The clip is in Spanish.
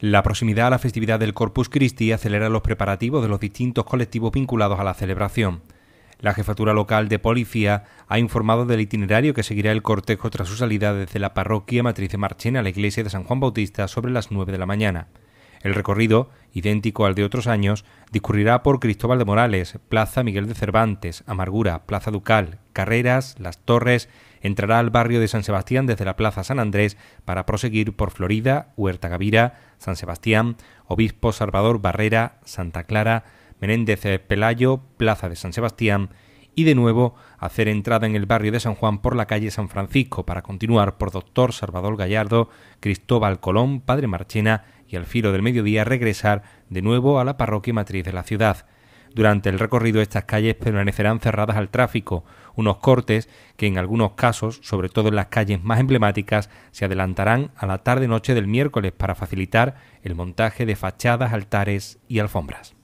La proximidad a la festividad del Corpus Christi acelera los preparativos de los distintos colectivos vinculados a la celebración. La jefatura local de policía ha informado del itinerario que seguirá el cortejo tras su salida desde la parroquia matriz de Marchena a la iglesia de San Juan Bautista sobre las 9 de la mañana. El recorrido, idéntico al de otros años, discurrirá por Cristóbal de Morales, Plaza Miguel de Cervantes, Amargura, Plaza Ducal, Carreras, Las Torres, entrará al barrio de San Sebastián desde la Plaza San Andrés para proseguir por Florida, Huerta Gavira, San Sebastián, Obispo Salvador Barrera, Santa Clara, Menéndez Pelayo, Plaza de San Sebastián y de nuevo hacer entrada en el barrio de San Juan por la calle San Francisco para continuar por Doctor Salvador Gallardo, Cristóbal Colón, Padre Marchena y al filo del mediodía regresar de nuevo a la parroquia matriz de la ciudad. Durante el recorrido estas calles permanecerán cerradas al tráfico, unos cortes que en algunos casos, sobre todo en las calles más emblemáticas, se adelantarán a la tarde-noche del miércoles para facilitar el montaje de fachadas, altares y alfombras.